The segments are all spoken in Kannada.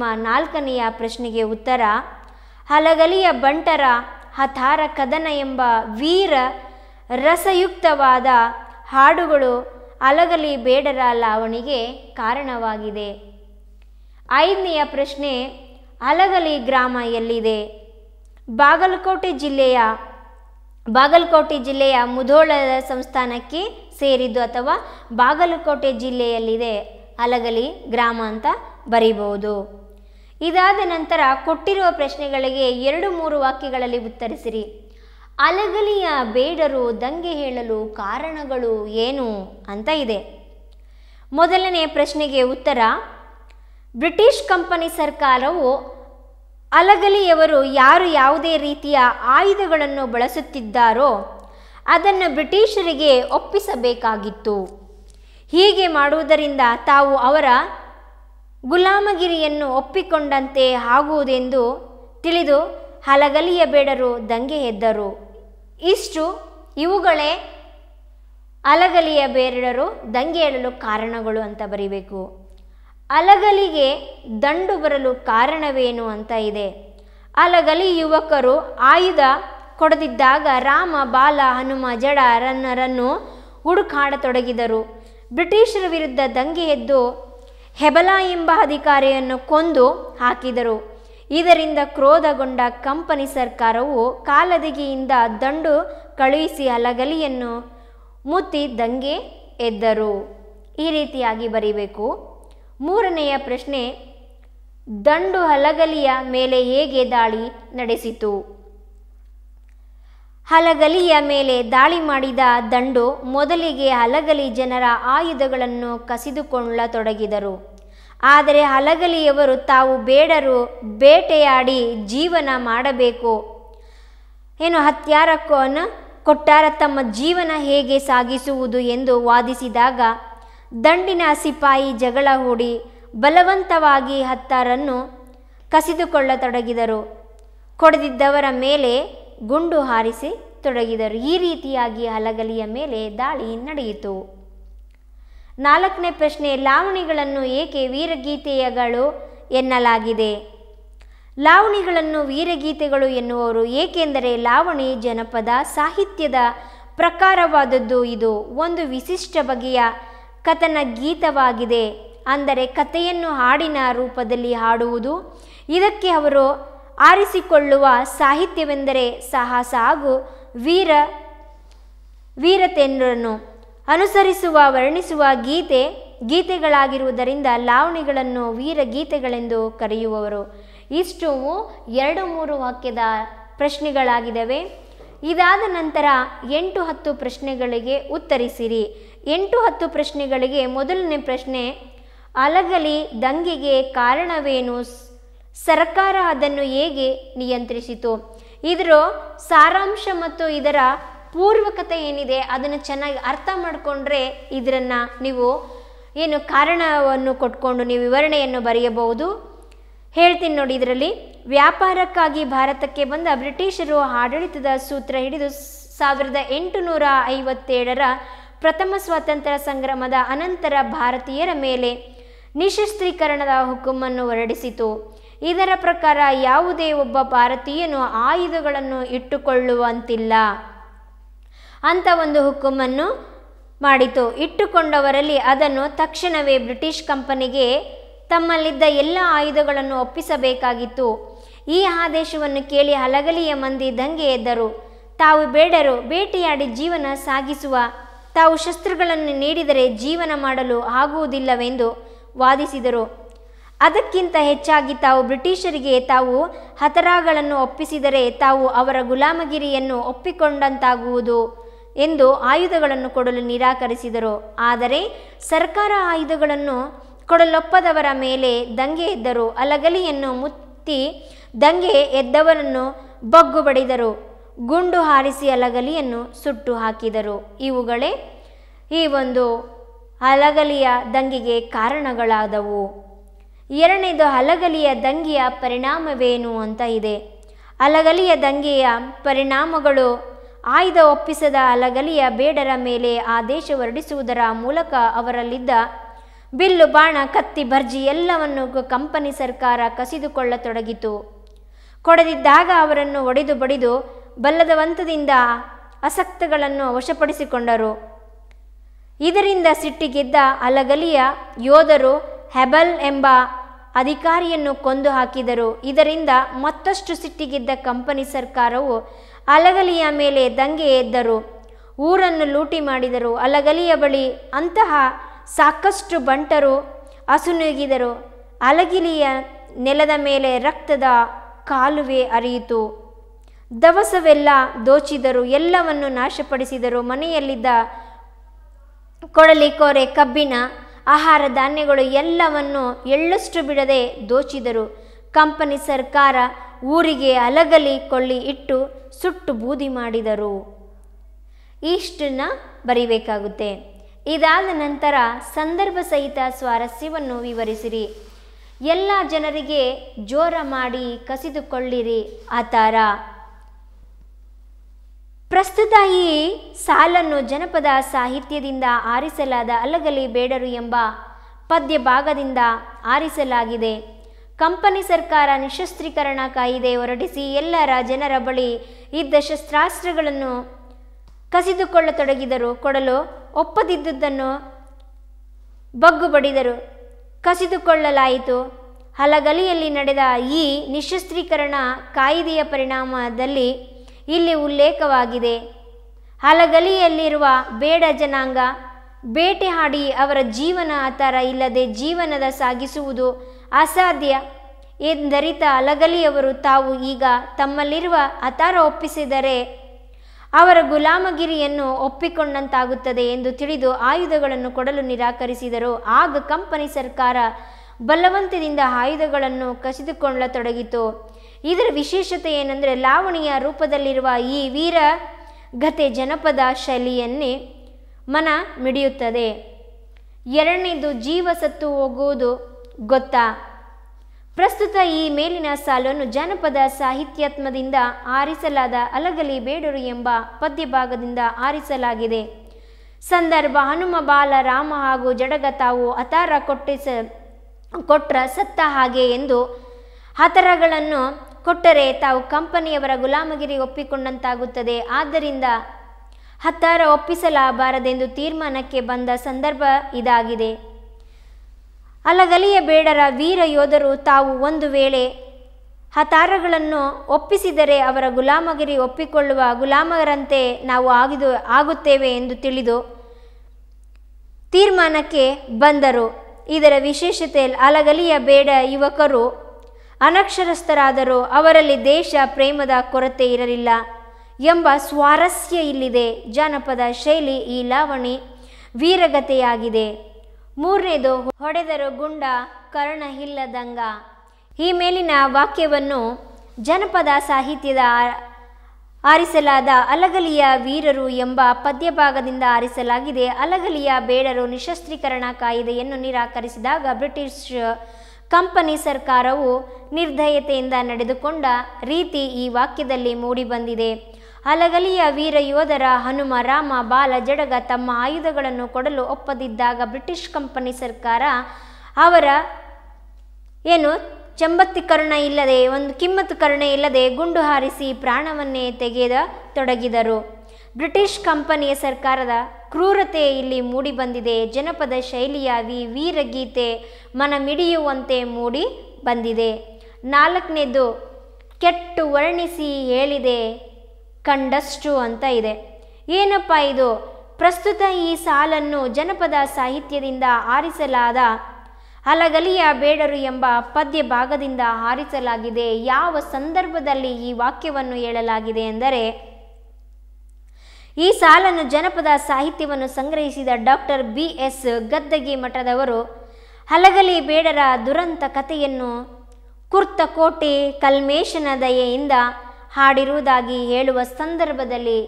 ನಿಮ್ಮ ನಾಲ್ಕನೆಯ ಪ್ರಶ್ನೆಗೆ ಉತ್ತರ ಹಲಗಲಿಯ ಬಂಟರ ಹತಾರ ಕದನ ಎಂಬ ವೀರ ರಸಯುಕ್ತವಾದ ಹಾಡುಗಳು ಅಲಗಲಿ ಬೇಡರ ಲಾವಣಿಗೆ ಕಾರಣವಾಗಿದೆ ಐದನೆಯ ಪ್ರಶ್ನೆ ಅಲಗಲಿ ಗ್ರಾಮ ಎಲ್ಲಿದೆ ಬಾಗಲಕೋಟೆ ಜಿಲ್ಲೆಯ ಬಾಗಲಕೋಟೆ ಜಿಲ್ಲೆಯ ಮುಧೋಳ ಸಂಸ್ಥಾನಕ್ಕೆ ಸೇರಿದ್ದು ಅಥವಾ ಬಾಗಲಕೋಟೆ ಜಿಲ್ಲೆಯಲ್ಲಿದೆ ಅಲಗಲಿ ಗ್ರಾಮ ಅಂತ ಬರೀಬಹುದು ಇದಾದ ನಂತರ ಕೊಟ್ಟಿರುವ ಪ್ರಶ್ನೆಗಳಿಗೆ ಎರಡು ಮೂರು ವಾಕ್ಯಗಳಲ್ಲಿ ಉತ್ತರಿಸಿರಿ ಅಲಗಲಿಯ ಬೇಡರು ದಂಗೆ ಹೇಳಲು ಕಾರಣಗಳು ಏನು ಅಂತ ಇದೆ ಮೊದಲನೇ ಪ್ರಶ್ನೆಗೆ ಉತ್ತರ ಬ್ರಿಟಿಷ್ ಕಂಪನಿ ಸರ್ಕಾರವು ಅಲಗಲಿಯವರು ಯಾರು ಯಾವುದೇ ರೀತಿಯ ಆಯುಧಗಳನ್ನು ಬಳಸುತ್ತಿದ್ದಾರೋ ಅದನ್ನು ಬ್ರಿಟಿಷರಿಗೆ ಒಪ್ಪಿಸಬೇಕಾಗಿತ್ತು ಹೀಗೆ ಮಾಡುವುದರಿಂದ ತಾವು ಅವರ ಗುಲಾಮಗಿರಿಯನ್ನು ಒಪ್ಪಿಕೊಂಡಂತೆ ಆಗುವುದೆಂದು ತಿಳಿದು ಹಲಗಲಿಯ ಬೇಡರು ದಂಗೆ ಎದ್ದರು ಇಷ್ಟು ಇವುಗಳೇ ಅಲಗಲಿಯ ಬೇರೆಡರು ದಂಗೆ ಏಳಲು ಕಾರಣಗಳು ಅಂತ ಬರೀಬೇಕು ಅಲಗಲಿಗೆ ದಂಡು ಬರಲು ಕಾರಣವೇನು ಅಂತ ಇದೆ ಅಲಗಲಿ ಯುವಕರು ಆಯುಧ ಕೊಡದಿದ್ದಾಗ ರಾಮ ಬಾಲ ಹನುಮ ಜಡ ರನ್ನರನ್ನು ಹುಡುಕಾಡತೊಡಗಿದರು ಬ್ರಿಟಿಷರ ವಿರುದ್ಧ ದಂಗೆ ಎದ್ದು ಹೆಬಲ ಎಂಬ ಅಧಿಕಾರಿಯನ್ನು ಕೊಂದು ಹಾಕಿದರು ಇದರಿಂದ ಕ್ರೋಧಗೊಂಡ ಕಂಪನಿ ಸರ್ಕಾರವು ಕಾಲದಿಗೆಯಿಂದ ದಂಡು ಕಳುಹಿಸಿ ಹಲಗಲಿಯನ್ನು ಮುತ್ತಿ ದಂಗೆ ಎದ್ದರು ಈ ರೀತಿಯಾಗಿ ಬರೀಬೇಕು ಮೂರನೆಯ ಪ್ರಶ್ನೆ ದಂಡು ಹಲಗಲಿಯ ಮೇಲೆ ಹೇಗೆ ದಾಳಿ ನಡೆಸಿತು ಹಲಗಲಿಯ ಮೇಲೆ ದಾಳಿ ಮಾಡಿದ ದಂಡು ಮೊದಲಿಗೆ ಹಲಗಲಿ ಜನರ ಆಯುಧಗಳನ್ನು ಕಸಿದುಕೊಳ್ಳತೊಡಗಿದರು ಆದರೆ ಹಲಗಲಿಯವರು ತಾವು ಬೇಡರು ಬೇಟೆಯಾಡಿ ಜೀವನ ಮಾಡಬೇಕು ಏನು ಹತ್ಯಾರಕ್ಕೋನ ಕೊಟ್ಟಾರ ತಮ್ಮ ಜೀವನ ಹೇಗೆ ಸಾಗಿಸುವುದು ಎಂದು ವಾದಿಸಿದಾಗ ದಂಡಿನ ಸಿಪಾಯಿ ಜಗಳ ಹೂಡಿ ಬಲವಂತವಾಗಿ ಹತ್ತಾರನ್ನು ಕಸಿದುಕೊಳ್ಳತೊಡಗಿದರು ಕೊಡದಿದ್ದವರ ಮೇಲೆ ಗುಂಡು ಹಾರಿಸಿ ತೊಡಗಿದರು ಈ ರೀತಿಯಾಗಿ ಹಲಗಲಿಯ ಮೇಲೆ ದಾಳಿ ನಡೆಯಿತು ನಾಲ್ಕನೇ ಪ್ರಶ್ನೆ ಲಾವಣಿಗಳನ್ನು ಏಕೆ ವೀರಗೀತೆಯಗಳು ಎನ್ನಲಾಗಿದೆ ಲಾವಣಿಗಳನ್ನು ವೀರಗೀತೆಗಳು ಎನ್ನುವರು ಏಕೆಂದರೆ ಲಾವಣಿ ಜನಪದ ಸಾಹಿತ್ಯದ ಪ್ರಕಾರವಾದದ್ದು ಇದು ಒಂದು ವಿಶಿಷ್ಟ ಬಗೆಯ ಕಥನ ಗೀತವಾಗಿದೆ ಅಂದರೆ ಕಥೆಯನ್ನು ಹಾಡಿನ ರೂಪದಲ್ಲಿ ಹಾಡುವುದು ಇದಕ್ಕೆ ಅವರು ಆರಿಸಿಕೊಳ್ಳುವ ಸಾಹಿತ್ಯವೆಂದರೆ ಸಾಹಸ ಹಾಗೂ ವೀರ ವೀರತೆಯನ್ನು ಅನುಸರಿಸುವ ವರ್ಣಿಸುವ ಗೀತೆ ಗೀತೆಗಳಾಗಿರುವುದರಿಂದ ಲಾವಣಿಗಳನ್ನು ವೀರ ಗೀತೆಗಳೆಂದು ಕರೆಯುವವರು ಇಷ್ಟು ಎರಡು ಮೂರು ವಾಕ್ಯದ ಪ್ರಶ್ನೆಗಳಾಗಿದ್ದಾವೆ ಇದಾದ ನಂತರ ಎಂಟು ಹತ್ತು ಪ್ರಶ್ನೆಗಳಿಗೆ ಉತ್ತರಿಸಿರಿ ಎಂಟು ಹತ್ತು ಪ್ರಶ್ನೆಗಳಿಗೆ ಮೊದಲನೇ ಪ್ರಶ್ನೆ ಅಲಗಲಿ ದಂಗೆಗೆ ಕಾರಣವೇನು ಸರ್ಕಾರ ಅದನ್ನು ಹೇಗೆ ನಿಯಂತ್ರಿಸಿತು ಇದರ ಸಾರಾಂಶ ಮತ್ತು ಇದರ ಪೂರ್ವಕತೆ ಏನಿದೆ ಅದನ್ನು ಚೆನ್ನಾಗಿ ಅರ್ಥ ಮಾಡಿಕೊಂಡ್ರೆ ಇದರನ್ನು ನೀವು ಏನು ಕಾರಣವನ್ನು ಕೊಟ್ಕೊಂಡು ನೀವು ವಿವರಣೆಯನ್ನು ಬರೆಯಬಹುದು ಹೇಳ್ತೀನಿ ನೋಡಿ ಇದರಲ್ಲಿ ವ್ಯಾಪಾರಕ್ಕಾಗಿ ಭಾರತಕ್ಕೆ ಬಂದ ಬ್ರಿಟಿಷರು ಆಡಳಿತದ ಸೂತ್ರ ಹಿಡಿದು ಸಾವಿರದ ಎಂಟುನೂರ ಐವತ್ತೇಳರ ಪ್ರಥಮ ಸ್ವಾತಂತ್ರ್ಯ ಸಂಗ್ರಾಮದ ಅನಂತರ ಭಾರತೀಯರ ಮೇಲೆ ನಿಶಸ್ತ್ರೀಕರಣದ ಹುಕುಮನ್ನು ಹೊರಡಿಸಿತು ಇದರ ಪ್ರಕಾರ ಯಾವುದೇ ಒಬ್ಬ ಭಾರತೀಯನು ಆಯುಧಗಳನ್ನು ಇಟ್ಟುಕೊಳ್ಳುವಂತಿಲ್ಲ ಅಂತ ಒಂದು ಹುಕ್ಕುಮನ್ನು ಮಾಡಿತು ಇಟ್ಟುಕೊಂಡವರಲ್ಲಿ ಅದನ್ನು ತಕ್ಷಣವೇ ಬ್ರಿಟಿಷ್ ಕಂಪನಿಗೆ ತಮ್ಮಲ್ಲಿದ್ದ ಎಲ್ಲ ಆಯುಧಗಳನ್ನು ಒಪ್ಪಿಸಬೇಕಾಗಿತ್ತು ಈ ಆದೇಶವನ್ನು ಕೇಳಿ ಹಲಗಲಿಯ ಮಂದಿ ದಂಗೆ ಎದ್ದರು ತಾವು ಬೇಡರು ಬೇಟೆಯಾಡಿ ಜೀವನ ಸಾಗಿಸುವ ತಾವು ಶಸ್ತ್ರಗಳನ್ನು ನೀಡಿದರೆ ಜೀವನ ಮಾಡಲು ಆಗುವುದಿಲ್ಲವೆಂದು ವಾದಿಸಿದರು ಅದಕ್ಕಿಂತ ಹೆಚ್ಚಾಗಿ ತಾವು ಬ್ರಿಟಿಷರಿಗೆ ತಾವು ಹತರಾಗಳನ್ನು ಒಪ್ಪಿಸಿದರೆ ತಾವು ಅವರ ಗುಲಾಮಗಿರಿಯನ್ನು ಒಪ್ಪಿಕೊಂಡಂತಾಗುವುದು ಎಂದು ಆಯುಧಗಳನ್ನು ಕೊಡಲು ನಿರಾಕರಿಸಿದರು ಆದರೆ ಸರ್ಕಾರ ಆಯುಧಗಳನ್ನು ಕೊಡಲೊಪ್ಪದವರ ಮೇಲೆ ದಂಗೆ ಎದ್ದರು ಅಲಗಲಿಯನ್ನು ಮುತ್ತಿ ದಂಗೆ ಎದ್ದವರನ್ನು ಬಗ್ಗು ಬಡಿದರು ಗುಂಡು ಹಾರಿಸಿ ಅಲಗಲಿಯನ್ನು ಸುಟ್ಟು ಹಾಕಿದರು ಇವುಗಳೇ ಈ ಒಂದು ಅಲಗಲಿಯ ದಂಗೆಗೆ ಕಾರಣಗಳಾದವು ಎರಡನೇದು ಹಲಗಲಿಯ ದಂಗೆಯ ಪರಿಣಾಮವೇನು ಅಂತ ಇದೆ ಅಲಗಲಿಯ ದಂಗೆಯ ಪರಿಣಾಮಗಳು ಆಯ್ದ ಒಪ್ಪಿಸದ ಅಲಗಲಿಯ ಬೇಡರ ಮೇಲೆ ಆದೇಶ ಹೊರಡಿಸುವುದರ ಮೂಲಕ ಅವರಲ್ಲಿದ್ದ ಬಿಲ್ಲು ಬಾಣ ಕತ್ತಿ ಭರ್ಜಿ ಎಲ್ಲವನ್ನು ಕಂಪನಿ ಸರ್ಕಾರ ಕಸಿದುಕೊಳ್ಳತೊಡಗಿತು ಕೊಡದಿದ್ದಾಗ ಅವರನ್ನು ಒಡೆದು ಬಡಿದು ಬಲ್ಲದವಂತದಿಂದ ಅಸಕ್ತಗಳನ್ನು ವಶಪಡಿಸಿಕೊಂಡರು ಇದರಿಂದ ಸಿಟ್ಟಿಗೆದ್ದ ಅಲಗಲಿಯ ಯೋಧರು ಹೆಬಲ್ ಎಂಬ ಅಧಿಕಾರಿಯನ್ನು ಕೊಂದು ಹಾಕಿದರು ಇದರಿಂದ ಮತ್ತಷ್ಟು ಸಿಟ್ಟಿಗಿದ್ದ ಕಂಪನಿ ಸರ್ಕಾರವು ಅಲಗಲಿಯ ಮೇಲೆ ದಂಗೆ ಎದ್ದರು ಊರನ್ನು ಲೂಟಿ ಮಾಡಿದರು ಅಲಗಲಿಯ ಬಳಿ ಅಂತಹ ಸಾಕಷ್ಟು ಬಂಟರು ಅಸುನುಗಿದರು ಅಲಗಿಲಿಯ ನೆಲದ ಮೇಲೆ ರಕ್ತದ ಕಾಲುವೆ ಅರಿಯಿತು ದವಸವೆಲ್ಲ ದೋಚಿದರು ಎಲ್ಲವನ್ನು ನಾಶಪಡಿಸಿದರು ಮನೆಯಲ್ಲಿದ್ದ ಕೊಡಲಿ ಕೋರೆ ಕಬ್ಬಿನ ಆಹಾರ ಧಾನ್ಯಗಳು ಎಲ್ಲವನ್ನು ಎಳ್ಳಷ್ಟು ಬಿಡದೆ ದೋಚಿದರು ಕಂಪನಿ ಸರ್ಕಾರ ಊರಿಗೆ ಅಲಗಲಿ ಕೊಳ್ಳಿ ಇಟ್ಟು ಸುಟ್ಟು ಬೂದಿ ಮಾಡಿದರು ಇಷ್ಟನ್ನು ಬರೀಬೇಕಾಗುತ್ತೆ ಇದಾದ ನಂತರ ಸಂದರ್ಭ ಸಹಿತ ಸ್ವಾರಸ್ಯವನ್ನು ವಿವರಿಸಿರಿ ಎಲ್ಲ ಜನರಿಗೆ ಜೋರ ಮಾಡಿ ಕಸಿದುಕೊಳ್ಳಿರಿ ಆತಾರ ಪ್ರಸ್ತುತ ಈ ಸಾಲನ್ನು ಜನಪದ ಸಾಹಿತ್ಯದಿಂದ ಆರಿಸಲಾದ ಅಲಗಲಿ ಬೇಡರು ಎಂಬ ಪದ್ಯ ಭಾಗದಿಂದ ಆರಿಸಲಾಗಿದೆ ಕಂಪನಿ ಸರ್ಕಾರ ನಿಶಸ್ತ್ರೀಕರಣ ಕಾಯಿದೆ ಹೊರಡಿಸಿ ಎಲ್ಲರ ಜನರ ಬಳಿ ಇದ್ದ ಶಸ್ತ್ರಾಸ್ತ್ರಗಳನ್ನು ಕಸಿದುಕೊಳ್ಳತೊಡಗಿದರು ಕೊಡಲು ಒಪ್ಪದಿದ್ದುದನ್ನು ಬಗ್ಗುಬಡಿದರು ಕಸಿದುಕೊಳ್ಳಲಾಯಿತು ಹಲಗಲಿಯಲ್ಲಿ ನಡೆದ ಈ ನಿಶಸ್ತ್ರೀಕರಣ ಕಾಯಿದೆಯ ಪರಿಣಾಮದಲ್ಲಿ ಇಲ್ಲಿ ಉಲ್ಲೇಖವಾಗಿದೆ ಹಲಗಲಿಯಲ್ಲಿರುವ ಬೇಡ ಜನಾಂಗ ಹಾಡಿ ಅವರ ಜೀವನ ಆತಾರ ಇಲ್ಲದೆ ಜೀವನದ ಸಾಗಿಸುವುದು ಅಸಾಧ್ಯ ಎಂದರಿತ ಅಲಗಲಿಯವರು ತಾವು ಈಗ ತಮ್ಮಲ್ಲಿರುವ ಅತಾರ ಒಪ್ಪಿಸಿದರೆ ಅವರ ಗುಲಾಮಗಿರಿಯನ್ನು ಒಪ್ಪಿಕೊಂಡಂತಾಗುತ್ತದೆ ಎಂದು ತಿಳಿದು ಆಯುಧಗಳನ್ನು ಕೊಡಲು ನಿರಾಕರಿಸಿದರು ಆಗ ಕಂಪನಿ ಸರ್ಕಾರ ಬಲವಂತದಿಂದ ಆಯುಧಗಳನ್ನು ಕಸಿದುಕೊಳ್ಳತೊಡಗಿತು ಇದರ ವಿಶೇಷತೆ ಏನೆಂದರೆ ಲಾವಣಿಯ ರೂಪದಲ್ಲಿರುವ ಈ ವೀರ ಗತೆ ಜನಪದ ಶೈಲಿಯನ್ನೇ ಮನ ಮಿಡಿಯುತ್ತದೆ ಎರಡನೇದು ಜೀವ ಸತ್ತು ಹೋಗುವುದು ಗೊತ್ತಾ ಪ್ರಸ್ತುತ ಈ ಮೇಲಿನ ಸಾಲನ್ನು ಜನಪದ ಸಾಹಿತ್ಯಾತ್ಮದಿಂದ ಆರಿಸಲಾದ ಅಲಗಲಿ ಬೇಡರು ಎಂಬ ಪದ್ಯಭಾಗದಿಂದ ಆರಿಸಲಾಗಿದೆ ಸಂದರ್ಭ ಹನುಮ ಬಾಲ ರಾಮ ಹಾಗೂ ಜಡಗ ತಾವು ಅತಾರ ಕೊಟ್ಟಿಸ ಕೊಟ್ರ ಸತ್ತ ಹಾಗೆ ಎಂದು ಹತರಗಳನ್ನು ಕೊಟ್ಟರೆ ತಾವು ಕಂಪನಿಯವರ ಗುಲಾಮಗಿರಿ ಒಪ್ಪಿಕೊಂಡಂತಾಗುತ್ತದೆ ಆದ್ದರಿಂದ ಹತ್ತಾರ ಒಪ್ಪಿಸಲಾಬಾರದೆಂದು ತೀರ್ಮಾನಕ್ಕೆ ಬಂದ ಸಂದರ್ಭ ಇದಾಗಿದೆ ಅಲಗಲಿಯ ಬೇಡರ ವೀರ ಯೋಧರು ತಾವು ಒಂದು ವೇಳೆ ಹತಾರಗಳನ್ನು ಒಪ್ಪಿಸಿದರೆ ಅವರ ಗುಲಾಮಗಿರಿ ಒಪ್ಪಿಕೊಳ್ಳುವ ಗುಲಾಮರಂತೆ ನಾವು ಆಗಿದು ಆಗುತ್ತೇವೆ ಎಂದು ತಿಳಿದು ತೀರ್ಮಾನಕ್ಕೆ ಬಂದರು ಇದರ ವಿಶೇಷತೆ ಅಲಗಲಿಯ ಬೇಡ ಯುವಕರು ಅನಕ್ಷರಸ್ಥರಾದರೂ ಅವರಲ್ಲಿ ದೇಶ ಪ್ರೇಮದ ಕೊರತೆ ಇರಲಿಲ್ಲ ಎಂಬ ಸ್ವಾರಸ್ಯ ಇಲ್ಲಿದೆ ಜಾನಪದ ಶೈಲಿ ಈ ಲಾವಣಿ ವೀರಗತೆಯಾಗಿದೆ ಮೂರನೇದು ಹೊಡೆದರು ಗುಂಡ ಕರ್ಣ ಇಲ್ಲದಂಗ ಈ ಮೇಲಿನ ವಾಕ್ಯವನ್ನು ಜನಪದ ಸಾಹಿತ್ಯದ ಆರಿಸಲಾದ ಅಲಗಲಿಯ ವೀರರು ಎಂಬ ಪದ್ಯಭಾಗದಿಂದ ಆರಿಸಲಾಗಿದೆ ಅಲಗಲಿಯ ಬೇಡರು ನಿಶಸ್ತ್ರೀಕರಣ ಕಾಯಿದೆಯನ್ನು ನಿರಾಕರಿಸಿದಾಗ ಬ್ರಿಟಿಷ್ ಕಂಪನಿ ಸರ್ಕಾರವು ನಿರ್ಧಯತೆಯಿಂದ ನಡೆದುಕೊಂಡ ರೀತಿ ಈ ವಾಕ್ಯದಲ್ಲಿ ಮೂಡಿಬಂದಿದೆ ಅಲಗಲಿಯ ವೀರ ಯೋಧರ ಹನುಮ ರಾಮ ಬಾಲ ಜಡಗ ತಮ್ಮ ಆಯುಧಗಳನ್ನು ಕೊಡಲು ಒಪ್ಪದಿದ್ದಾಗ ಬ್ರಿಟಿಷ್ ಕಂಪನಿ ಸರ್ಕಾರ ಅವರ ಏನು ಚಂಬತ್ತಿ ಕರ್ಣ ಇಲ್ಲದೆ ಒಂದು ಕಿಮ್ಮತ್ತು ಕರ್ಣ ಇಲ್ಲದೆ ಗುಂಡು ಹಾರಿಸಿ ಪ್ರಾಣವನ್ನೇ ತೆಗೆದ ತೊಡಗಿದರು ಬ್ರಿಟಿಷ್ ಕಂಪನಿಯ ಸರ್ಕಾರದ ಕ್ರೂರತೆ ಇಲ್ಲಿ ಮೂಡಿಬಂದಿದೆ ಜನಪದ ಶೈಲಿಯ ವಿ ವೀರಗೀತೆ ಮನಮಿಡಿಯುವಂತೆ ಮೂಡಿ ಬಂದಿದೆ ನಾಲ್ಕನೇದು ಕೆಟ್ಟು ವರ್ಣಿಸಿ ಹೇಳಿದೆ ಕಂಡಷ್ಟು ಅಂತ ಇದೆ ಏನಪ್ಪ ಇದು ಪ್ರಸ್ತುತ ಈ ಸಾಲನ್ನು ಜನಪದ ಸಾಹಿತ್ಯದಿಂದ ಆರಿಸಲಾದ ಹಲಗಲಿಯ ಬೇಡರು ಎಂಬ ಪದ್ಯ ಭಾಗದಿಂದ ಹಾರಿಸಲಾಗಿದೆ ಯಾವ ಸಂದರ್ಭದಲ್ಲಿ ಈ ವಾಕ್ಯವನ್ನು ಹೇಳಲಾಗಿದೆ ಎಂದರೆ ಈ ಸಾಲನ್ನು ಜನಪದ ಸಾಹಿತ್ಯವನ್ನು ಸಂಗ್ರಹಿಸಿದ ಡಾಕ್ಟರ್ ಬಿ ಎಸ್ ಗದ್ದಗಿ ಮಠದವರು ಹಲಗಲಿ ಬೇಡರ ದುರಂತ ಕಥೆಯನ್ನು ಕುರ್ತ ಕೋಟೆ ಕಲ್ಮೇಶನ ದಯೆಯಿಂದ ಹಾಡಿರುವುದಾಗಿ ಹೇಳುವ ಸಂದರ್ಭದಲ್ಲಿ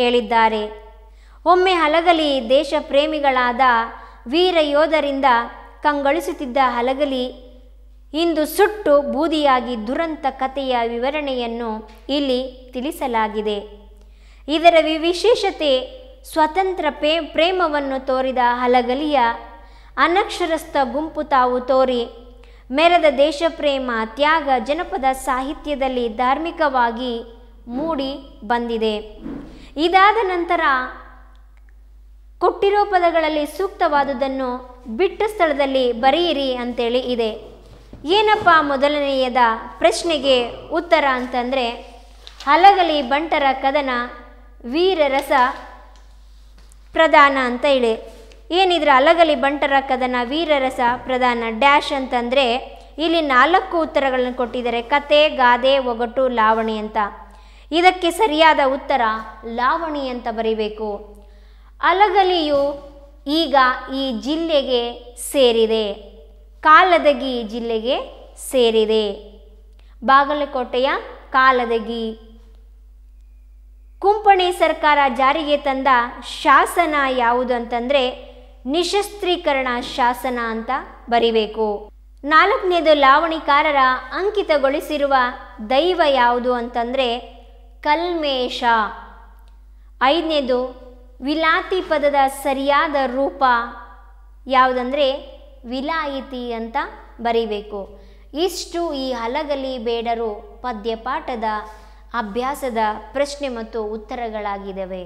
ಹೇಳಿದ್ದಾರೆ ಒಮ್ಮೆ ಹಲಗಲಿ ದೇಶ ಪ್ರೇಮಿಗಳಾದ ವೀರ ಯೋಧರಿಂದ ಕಂಗೊಳಿಸುತ್ತಿದ್ದ ಹಲಗಲಿ ಇಂದು ಸುಟ್ಟು ಬೂದಿಯಾಗಿ ದುರಂತ ಕಥೆಯ ವಿವರಣೆಯನ್ನು ಇಲ್ಲಿ ತಿಳಿಸಲಾಗಿದೆ ಇದರ ವಿಶೇಷತೆ ಸ್ವತಂತ್ರ ಪೇ ಪ್ರೇಮವನ್ನು ತೋರಿದ ಹಲಗಲಿಯ ಅನಕ್ಷರಸ್ಥ ಗುಂಪು ತಾವು ತೋರಿ ಮೆರೆದ ದೇಶಪ್ರೇಮ ತ್ಯಾಗ ಜನಪದ ಸಾಹಿತ್ಯದಲ್ಲಿ ಧಾರ್ಮಿಕವಾಗಿ ಮೂಡಿ ಬಂದಿದೆ ಇದಾದ ನಂತರ ಕೊಟ್ಟಿರೋ ಪದಗಳಲ್ಲಿ ಸೂಕ್ತವಾದುದನ್ನು ಬಿಟ್ಟ ಸ್ಥಳದಲ್ಲಿ ಬರೆಯಿರಿ ಅಂತೇಳಿ ಇದೆ ಏನಪ್ಪ ಮೊದಲನೆಯದ ಪ್ರಶ್ನೆಗೆ ಉತ್ತರ ಅಂತಂದರೆ ಹಲಗಲಿ ಬಂಟರ ಕದನ ವೀರರಸ ಪ್ರಧಾನ ಅಂತ ಹೇಳಿ ಏನಿದ್ರೆ ಅಲಗಲಿ ಬಂಟರ ಕದನ ವೀರರಸ ಪ್ರಧಾನ ಡ್ಯಾಶ್ ಅಂತಂದರೆ ಇಲ್ಲಿ ನಾಲ್ಕು ಉತ್ತರಗಳನ್ನು ಕೊಟ್ಟಿದ್ದಾರೆ ಕತೆ ಗಾದೆ ಒಗಟು ಲಾವಣಿ ಅಂತ ಇದಕ್ಕೆ ಸರಿಯಾದ ಉತ್ತರ ಲಾವಣಿ ಅಂತ ಬರೀಬೇಕು ಅಲಗಲಿಯು ಈಗ ಈ ಜಿಲ್ಲೆಗೆ ಸೇರಿದೆ ಕಾಲದಗಿ ಜಿಲ್ಲೆಗೆ ಸೇರಿದೆ ಬಾಗಲಕೋಟೆಯ ಕಾಲದಗಿ ಕುಂಪಣಿ ಸರ್ಕಾರ ಜಾರಿಗೆ ತಂದ ಶಾಸನ ಯಾವುದು ಅಂತಂದರೆ ನಿಶಸ್ತ್ರೀಕರಣ ಶಾಸನ ಅಂತ ಬರಿಬೇಕು ನಾಲ್ಕನೇದು ಲಾವಣಿಕಾರರ ಅಂಕಿತಗೊಳಿಸಿರುವ ದೈವ ಯಾವುದು ಅಂತಂದರೆ ಕಲ್ಮೇಶ ಐದನೇದು ವಿಲಾತಿ ಪದದ ಸರಿಯಾದ ರೂಪ ಯಾವುದಂದರೆ ವಿಲಾಯಿತಿ ಅಂತ ಬರೀಬೇಕು ಇಷ್ಟು ಈ ಹಲಗಲಿ ಬೇಡರು ಪದ್ಯಪಾಠದ ಅಭ್ಯಾಸದ ಪ್ರಶ್ನೆ ಮತ್ತು ಉತ್ತರಗಳಾಗಿದ್ದಾವೆ